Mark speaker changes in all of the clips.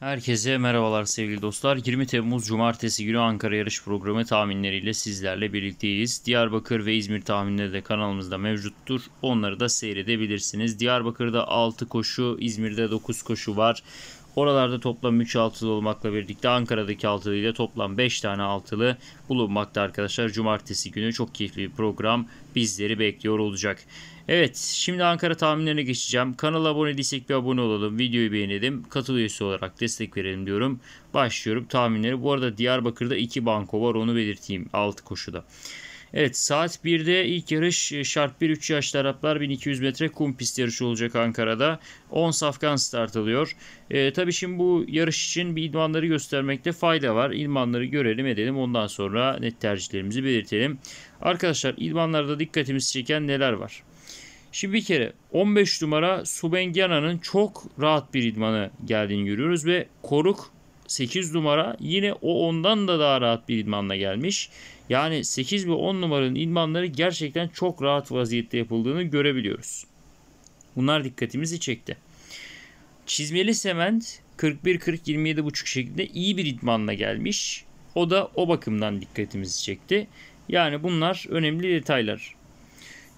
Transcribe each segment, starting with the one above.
Speaker 1: Herkese merhabalar sevgili dostlar. 20 Temmuz Cumartesi günü Ankara yarış programı tahminleriyle sizlerle birlikteyiz. Diyarbakır ve İzmir tahminleri de kanalımızda mevcuttur. Onları da seyredebilirsiniz. Diyarbakır'da 6 koşu, İzmir'de 9 koşu var. Oralarda toplam 3 altılı olmakla birlikte Ankara'daki altılı ile toplam 5 tane altılı bulunmakta arkadaşlar. Cumartesi günü çok keyifli bir program bizleri bekliyor olacak. Evet şimdi Ankara tahminlerine geçeceğim. Kanala abone değilsek bir abone olalım. Videoyu beğenelim. Katıl üyesi olarak destek verelim diyorum. Başlıyorum tahminleri. Bu arada Diyarbakır'da 2 banko var onu belirteyim 6 koşuda. Evet saat 1'de ilk yarış e, şart 1 3 yaş Araplar 1200 metre kum pist yarışı olacak Ankara'da. 10 safkan start alıyor. E, tabii şimdi bu yarış için bir idmanları göstermekte fayda var. İdmanları görelim edelim ondan sonra net tercihlerimizi belirtelim. Arkadaşlar idmanlarda dikkatimizi çeken neler var? Şimdi bir kere 15 numara Subengiana'nın çok rahat bir idmanı geldiğini görüyoruz ve Koruk 8 numara yine o ondan da daha rahat bir idmanla gelmiş. Yani 8 ve 10 numaranın idmanları gerçekten çok rahat vaziyette yapıldığını görebiliyoruz. Bunlar dikkatimizi çekti. Çizmeli sement 41-40-27,5 şeklinde iyi bir idmanla gelmiş. O da o bakımdan dikkatimizi çekti. Yani bunlar önemli detaylar.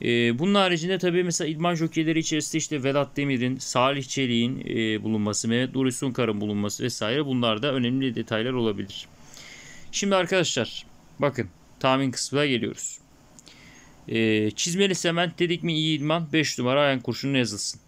Speaker 1: Ee, bunun haricinde tabii mesela idman jokeyleri içerisinde işte Vedat Demir'in, Salih Çelik'in e, bulunması, Mehmet Nuri Sunkar'ın bulunması vesaire bunlar da önemli detaylar olabilir. Şimdi arkadaşlar bakın tahmin kısmına geliyoruz. E, çizmeli sement dedik mi iyi idman 5 numara ayan kurşunu yazılsın.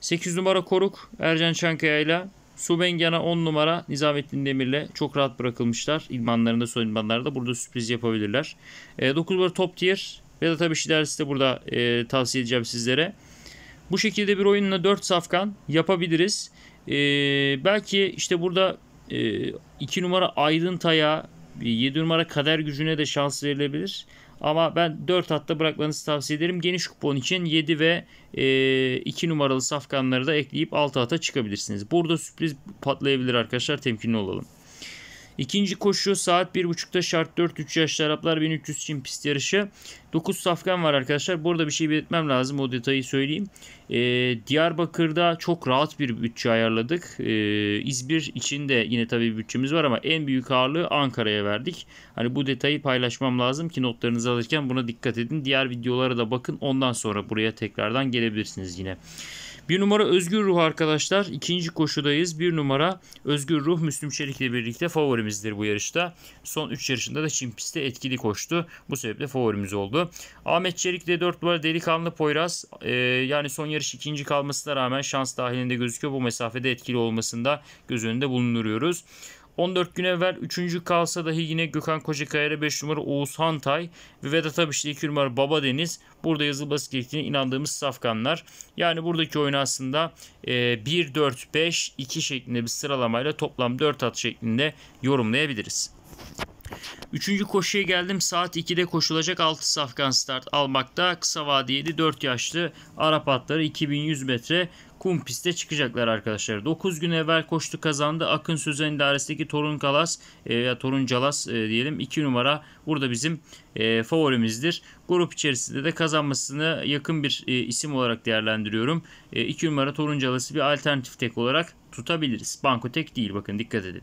Speaker 1: 8 numara Koruk Ercan Çankaya ile Subengen'a 10 numara Nizamettin Demir'le çok rahat bırakılmışlar. İdmanlarında son idmanlarda burada sürpriz yapabilirler. E, ee, 9 numara Top Tier Vedat tabii dersi de burada e, tavsiye edeceğim sizlere. Bu şekilde bir oyunla 4 safkan yapabiliriz. E, belki işte burada 2 e, numara Aydın Taya 7 numara kader gücüne de şans verilebilir. Ama ben 4 hatta bırakmanızı tavsiye ederim. Geniş kupon için 7 ve e, 2 numaralı safkanları da ekleyip 6 hata çıkabilirsiniz. Burada sürpriz patlayabilir arkadaşlar temkinli olalım. İkinci koşu saat 1.30'da şart 4 3 yaşlı Araplar 1300 Çin pist yarışı. 9 safkan var arkadaşlar. Burada bir şey belirtmem lazım. O detayı söyleyeyim. E, Diyarbakır'da çok rahat bir bütçe ayarladık. E, İzmir için de yine tabii bütçemiz var ama en büyük ağırlığı Ankara'ya verdik. Hani bu detayı paylaşmam lazım ki notlarınızı alırken buna dikkat edin. Diğer videolara da bakın. Ondan sonra buraya tekrardan gelebilirsiniz yine. Bir numara Özgür Ruh arkadaşlar. ikinci koşudayız. Bir numara Özgür Ruh Müslüm Çelik ile birlikte favorimizdir bu yarışta. Son 3 yarışında da Çin pistte etkili koştu. Bu sebeple favorimiz oldu. Ahmet Çelik de 4 numara Delikanlı Poyraz. Ee, yani son yarış ikinci kalmasına rağmen şans dahilinde gözüküyor. Bu mesafede etkili olmasında göz önünde bulunduruyoruz. 14 gün evvel 3. kalsa dahi yine Gökhan Kocakaya'ya 5 numara Oğuz Hantay ve Vedat Abiş'te 2 numara Baba Deniz. Burada yazılması gerektiğine inandığımız safkanlar. Yani buradaki oyun aslında 1-4-5-2 e, şeklinde bir sıralamayla toplam 4 at şeklinde yorumlayabiliriz. Üçüncü koşuya geldim. Saat 2'de koşulacak 6 safkan start almakta. Kısa vadiyeli 4 yaşlı Arap atları 2100 metre kum piste çıkacaklar arkadaşlar. 9 gün evvel koştu kazandı. Akın Sözen idaresindeki Torun Kalas e, ya Torun Calas e, diyelim 2 numara burada bizim e, favorimizdir. Grup içerisinde de kazanmasını yakın bir e, isim olarak değerlendiriyorum. 2 e, numara Torun Calas'ı bir alternatif tek olarak tutabiliriz. Banko tek değil bakın dikkat edin.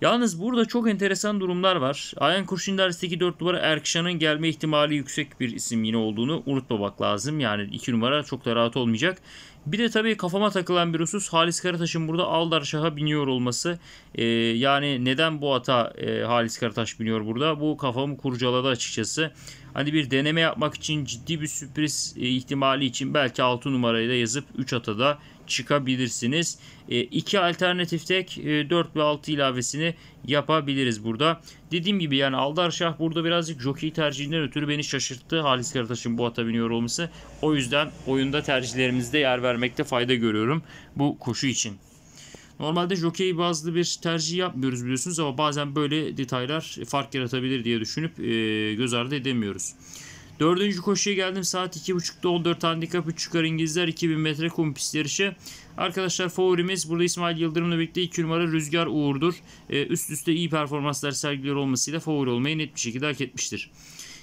Speaker 1: Yalnız burada çok enteresan durumlar var. Ayan Kurşindar listeki 4 numara Erkşan'ın gelme ihtimali yüksek bir isim yine olduğunu unutmamak lazım. Yani 2 numara çok da rahat olmayacak. Bir de tabii kafama takılan bir husus Halis Karataş'ın burada Aldar Şah'a biniyor olması. Ee, yani neden bu ata e, Halis Karataş biniyor burada? Bu kafamı kurcaladı açıkçası. Hani bir deneme yapmak için ciddi bir sürpriz e, ihtimali için belki 6 numarayı da yazıp 3 atada çıkabilirsiniz. E, iki alternatif tek e, 4 ve 6 ilavesini yapabiliriz burada. Dediğim gibi yani Aldar Şah burada birazcık jockey tercihinden ötürü beni şaşırttı. Halis Karataş'ın bu ata biniyor olması. O yüzden oyunda tercihlerimizde yer vermekte fayda görüyorum bu koşu için. Normalde jokey bazlı bir tercih yapmıyoruz biliyorsunuz ama bazen böyle detaylar fark yaratabilir diye düşünüp e, göz ardı edemiyoruz. Dördüncü koşuya geldim. Saat 2.30'da 14 handikap 3 çıkar İngilizler 2000 metre kum pist yarışı. Arkadaşlar favorimiz burada İsmail Yıldırım'la birlikte 2 numara Rüzgar Uğur'dur. Ee, üst üste iyi performanslar sergiliyor olmasıyla favori olmayı net bir şekilde hak etmiştir.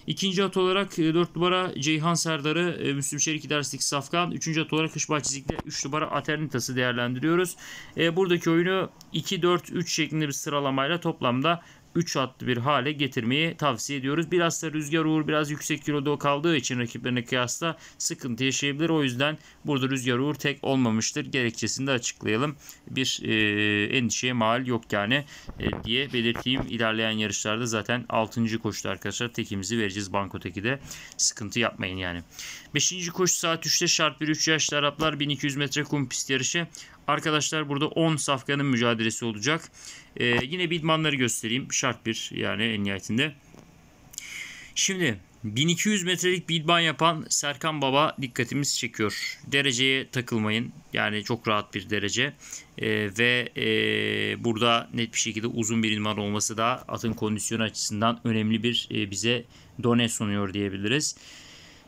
Speaker 1: İkinci at olarak 4 e, numara Ceyhan Serdar'ı e, Müslüm Şerik İdaresi'ndeki safkan. Üçüncü at olarak Kışbahçe Zik'te 3 numara Aternitas'ı değerlendiriyoruz. E, buradaki oyunu 2-4-3 şeklinde bir sıralamayla toplamda 3 atlı bir hale getirmeyi tavsiye ediyoruz. Biraz da Rüzgar Uğur biraz yüksek kiloda kaldığı için rakiplerine kıyasla sıkıntı yaşayabilir. O yüzden burada Rüzgar Uğur tek olmamıştır. Gerekçesini de açıklayalım. Bir e, endişeye mal yok yani e, diye belirteyim. İlerleyen yarışlarda zaten 6. koştu arkadaşlar tekimizi vereceğiz bankoteki de. Sıkıntı yapmayın yani. 5. koşu saat 3'te şart bir 3 yaşlı Araplar 1200 metre kum pist yarışı. Arkadaşlar burada 10 safkanın mücadelesi olacak. Ee, yine bir idmanları göstereyim. Şart bir yani en nihayetinde. Şimdi 1200 metrelik bir idman yapan Serkan Baba dikkatimiz çekiyor. Dereceye takılmayın. Yani çok rahat bir derece. Ee, ve e, burada net bir şekilde uzun bir idman olması da atın kondisyonu açısından önemli bir e, bize done sunuyor diyebiliriz.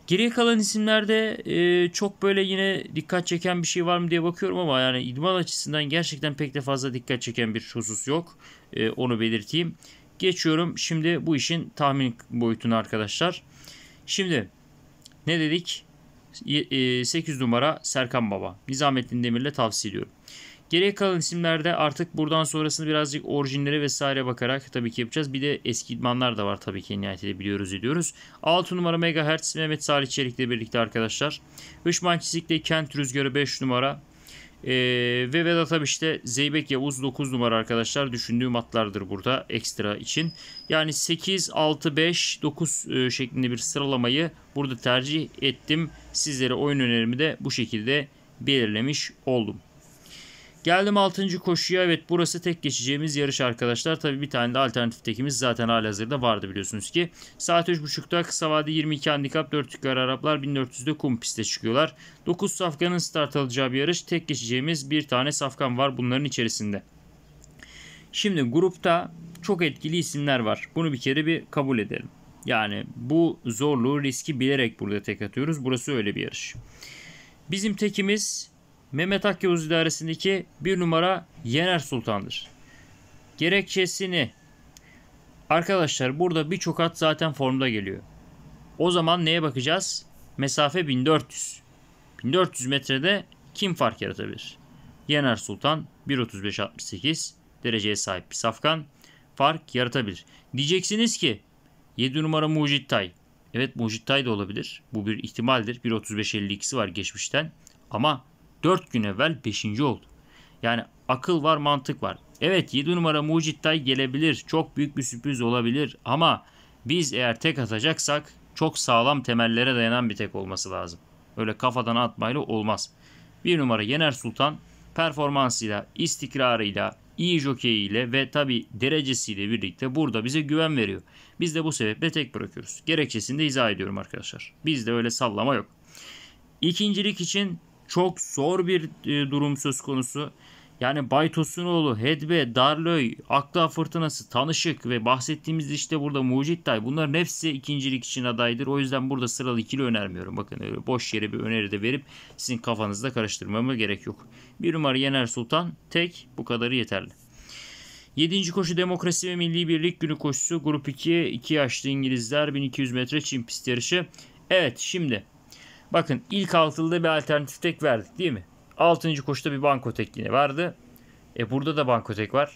Speaker 1: Geriye kalan isimlerde e, çok böyle yine dikkat çeken bir şey var mı diye bakıyorum ama yani idman açısından gerçekten pek de fazla dikkat çeken bir husus yok. E, onu belirteyim. Geçiyorum şimdi bu işin tahmin boyutunu arkadaşlar. Şimdi ne dedik? 8 numara Serkan Baba. Nizamettin Demir'le tavsiye ediyorum. Geriye kalan isimlerde artık buradan sonrasını birazcık orijinlere vesaire bakarak tabii ki yapacağız. Bir de eski idmanlar da var tabii ki nihayetinde biliyoruz ediyoruz. 6 numara Megahertz Mehmet Salih Çelik'le birlikte arkadaşlar. 3 Mankizlik'le Kent Rüzgarı 5 numara. Ee, ve Vedat abi işte Zeybek Yavuz 9 numara arkadaşlar düşündüğüm atlardır burada ekstra için. Yani 8, 6, 5, 9 şeklinde bir sıralamayı burada tercih ettim. Sizlere oyun önerimi de bu şekilde belirlemiş oldum. Geldim 6. koşuya. Evet burası tek geçeceğimiz yarış arkadaşlar. Tabii bir tane de alternatif tekimiz zaten halihazırda vardı biliyorsunuz ki. Saat 3.30'da kısa vade 22 handikap 4 yukarı Araplar 1400'de kum piste çıkıyorlar. 9 safkanın start alacağı bir yarış. Tek geçeceğimiz bir tane safkan var bunların içerisinde. Şimdi grupta çok etkili isimler var. Bunu bir kere bir kabul edelim. Yani bu zorluğu riski bilerek burada tek atıyoruz. Burası öyle bir yarış. Bizim tekimiz Mehmet Akyavuz idaresindeki bir numara Yener Sultan'dır. Gerekçesini arkadaşlar burada birçok at zaten formda geliyor. O zaman neye bakacağız? Mesafe 1400. 1400 metrede kim fark yaratabilir? Yener Sultan 1.35.68 dereceye sahip bir safkan fark yaratabilir. Diyeceksiniz ki 7 numara Mucit Tay. Evet Mucit Tay da olabilir. Bu bir ihtimaldir. 1.35.52'si var geçmişten. Ama 4 gün evvel 5. oldu. Yani akıl var mantık var. Evet 7 numara Mucittay gelebilir. Çok büyük bir sürpriz olabilir ama biz eğer tek atacaksak çok sağlam temellere dayanan bir tek olması lazım. Öyle kafadan atmayla olmaz. 1 numara Yener Sultan performansıyla, istikrarıyla, iyi jokeyiyle ve tabi derecesiyle birlikte burada bize güven veriyor. Biz de bu sebeple tek bırakıyoruz. Gerekçesini de izah ediyorum arkadaşlar. Bizde öyle sallama yok. İkincilik için çok zor bir e, durum söz konusu. Yani Bay Tosunoğlu, Hedbe, Darlöy, Akla Fırtınası, Tanışık ve bahsettiğimiz işte burada Mucittay bunların hepsi ikincilik için adaydır. O yüzden burada sıralı ikili önermiyorum. Bakın öyle boş yere bir öneri de verip sizin kafanızda karıştırmama gerek yok. Bir numara Yener Sultan tek bu kadarı yeterli. 7. koşu demokrasi ve milli birlik günü koşusu grup 2 2 yaşlı İngilizler 1200 metre çim pist yarışı. Evet şimdi Bakın ilk altılıda bir alternatif tek verdik değil mi? Altıncı koşuda bir banko tek yine vardı. E burada da banko tek var.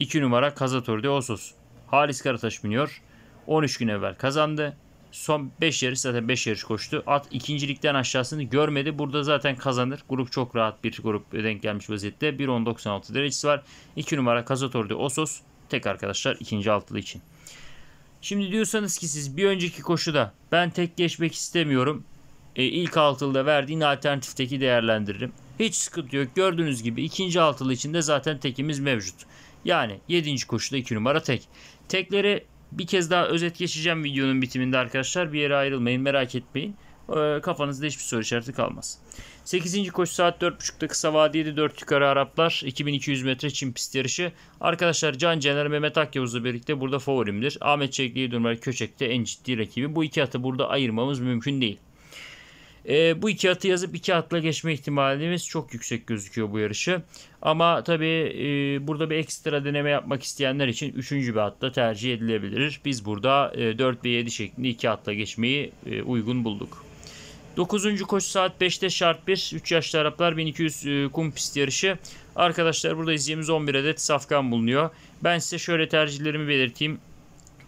Speaker 1: 2 numara Kazator de Osos. Halis Karataş biniyor. 13 gün evvel kazandı. Son 5 yarış zaten 5 yarış koştu. At ikincilikten aşağısını görmedi. Burada zaten kazanır. Grup çok rahat bir grup denk gelmiş vaziyette. 1.10.96 derecesi var. 2 numara Kazator de Osos. Tek arkadaşlar ikinci altılı için. Şimdi diyorsanız ki siz bir önceki koşuda ben tek geçmek istemiyorum e, ilk altılıda verdiğin alternatifteki değerlendiririm. Hiç sıkıntı yok. Gördüğünüz gibi ikinci altılı içinde zaten tekimiz mevcut. Yani yedinci koşuda 2 numara tek. Tekleri bir kez daha özet geçeceğim videonun bitiminde arkadaşlar. Bir yere ayrılmayın merak etmeyin. E, kafanızda hiçbir soru işareti kalmaz. Sekizinci koşu saat dört buçukta kısa vadiydi. dört yukarı Araplar. 2200 metre çim pist yarışı. Arkadaşlar Can Cener Mehmet Akyavuz'la birlikte burada favorimdir. Ahmet Çelikli, Durmer Köçek en ciddi rakibi. Bu iki atı burada ayırmamız mümkün değil. E, bu iki atı yazıp iki atla geçme ihtimalimiz çok yüksek gözüküyor bu yarışı. Ama tabii e, burada bir ekstra deneme yapmak isteyenler için üçüncü bir atla tercih edilebilir. Biz burada e, 4 ve 7 şeklinde iki atla geçmeyi e, uygun bulduk. 9. koşu saat 5'te şart 1. 3 yaşlı Araplar 1200 e, kum pist yarışı. Arkadaşlar burada izleyeceğimiz 11 adet safkan bulunuyor. Ben size şöyle tercihlerimi belirteyim.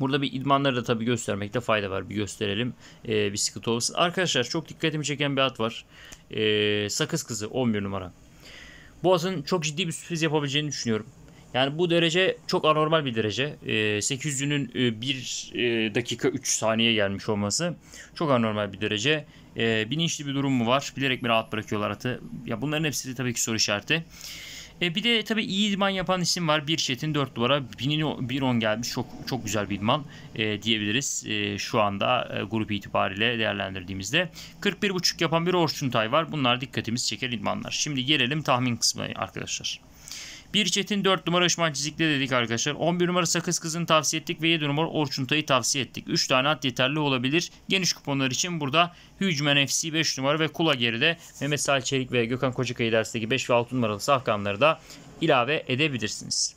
Speaker 1: Burada bir idmanları da tabii göstermekte fayda var. Bir gösterelim. E, bir sıkıntı olmasın. Arkadaşlar çok dikkatimi çeken bir at var. E, sakız kızı 11 numara. Bu atın çok ciddi bir sürpriz yapabileceğini düşünüyorum. Yani bu derece çok anormal bir derece. Ee, e, 800'ünün 1 e, dakika 3 saniye gelmiş olması çok anormal bir derece. E, bilinçli bir durum mu var? Bilerek mi rahat bırakıyorlar atı? Ya bunların hepsi tabii ki soru işareti. E, bir de tabii iyi idman yapan isim var. Bir Çetin 4 duvara 1-10 gelmiş. Çok çok güzel bir idman e, diyebiliriz e, şu anda e, grup itibariyle değerlendirdiğimizde. 41.5 yapan bir Orçuntay var. Bunlar dikkatimiz çeker idmanlar. Şimdi gelelim tahmin kısmına arkadaşlar. Bir Çetin 4 numara Işman Çizik'te dedik arkadaşlar. 11 numara Sakız Kız'ın tavsiye ettik ve 7 numara Orçuntay'ı tavsiye ettik. 3 tane at yeterli olabilir. Geniş kuponlar için burada Hücmen FC 5 numara ve Kula geride Mehmet Salih Çelik ve Gökhan Kocakay'ı dersteki 5 ve 6 numaralı sahkanları da ilave edebilirsiniz.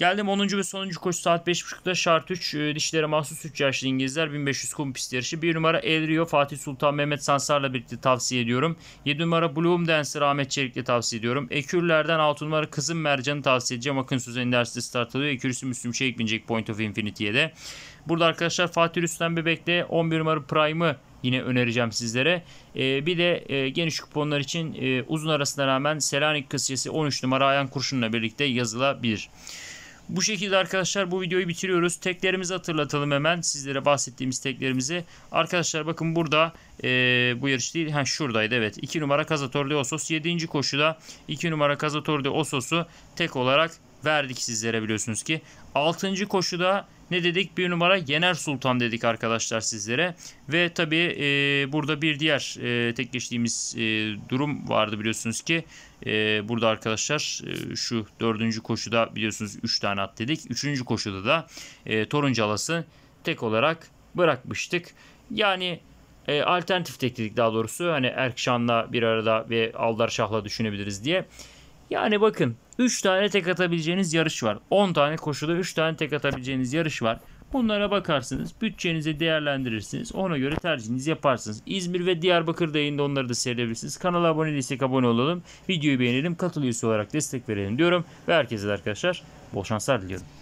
Speaker 1: Geldim 10. ve sonuncu koşu saat 5.30'da şart 3 ee, dişlere mahsus 3 yaşlı İngilizler 1500 kum pist yarışı. 1 numara El Rio Fatih Sultan Mehmet Sansar'la birlikte tavsiye ediyorum. 7 numara Bloom Dancer Ahmet Çelik'le tavsiye ediyorum. Ekürlerden 6 numara Kızım Mercan'ı tavsiye edeceğim. Akın Süzen dersi start alıyor. Ekürüsü Müslüm Çelik binecek Point of Infinity'ye de. Burada arkadaşlar Fatih Rüstem Bebek'le 11 numara Prime'ı yine önereceğim sizlere. E, bir de e, geniş kuponlar için e, uzun arasına rağmen Selanik kısiyesi 13 numara Ayan Kurşun'la birlikte yazılabilir. Bu şekilde arkadaşlar bu videoyu bitiriyoruz. Teklerimizi hatırlatalım hemen. Sizlere bahsettiğimiz teklerimizi. Arkadaşlar bakın burada e, bu yarış değil. Ha şuradaydı evet. 2 numara Kazator de Osos 7. koşuda 2 numara Kazator de Osos'u tek olarak verdik sizlere biliyorsunuz ki. 6. koşuda ne dedik? Bir numara Yener Sultan dedik arkadaşlar sizlere. Ve tabii e, burada bir diğer e, geçtiğimiz e, durum vardı biliyorsunuz ki. E, burada arkadaşlar e, şu dördüncü koşuda biliyorsunuz 3 tane at dedik. Üçüncü koşuda da e, Toruncalası tek olarak bırakmıştık. Yani e, alternatif tek dedik daha doğrusu. Hani Erkşan'la bir arada ve Aldar Şah'la düşünebiliriz diye. Yani bakın 3 tane tek atabileceğiniz yarış var. 10 tane koşuda 3 tane tek atabileceğiniz yarış var. Bunlara bakarsınız. Bütçenizi değerlendirirsiniz. Ona göre tercihinizi yaparsınız. İzmir ve Diyarbakır'da yayında onları da seyredebilirsiniz. Kanala abone değilsek abone olalım. Videoyu beğenelim. Katıl olarak destek verelim diyorum. Ve herkese de arkadaşlar bol şanslar diliyorum.